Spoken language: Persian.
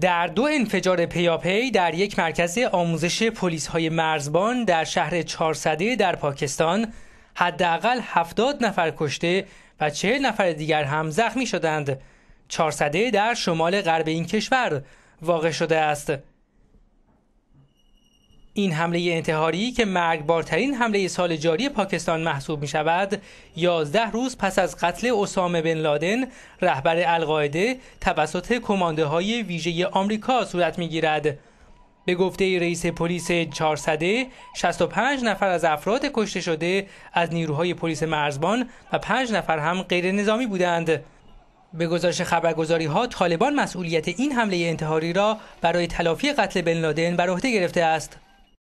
در دو انفجار پیاپی در یک مرکز آموزش پلیس های مرزبان در شهر چهارصده در پاکستان حداقل 70 نفر کشته و 40 نفر دیگر هم زخمی شدند. چهارصده در شمال غرب این کشور واقع شده است. این حمله انتحاری که مرگبارترین حمله سال جاری پاکستان محسوب می شود یازده روز پس از قتل اسامه بن لادن رهبر القاعده توسط کمانده های ویژه آمریکا صورت می گیرد به گفته رئیس پلیس 400 65 نفر از افراد کشته شده از نیروهای پلیس مرزبان و 5 نفر هم غیر نظامی بودند به گزارش خبرگزاری ها طالبان مسئولیت این حمله انتحاری را برای تلافی قتل بن لادن بر عهده گرفته است